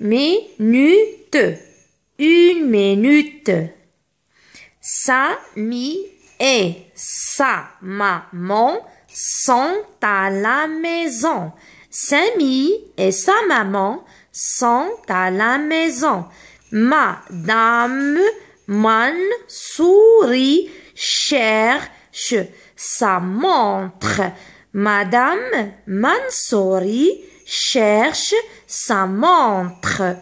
minute. Une minute. Sami et sa maman sont à la maison. Sami et sa maman sont à la maison. Madame souris cherche sa montre. Madame Mansouri cherche sa montre.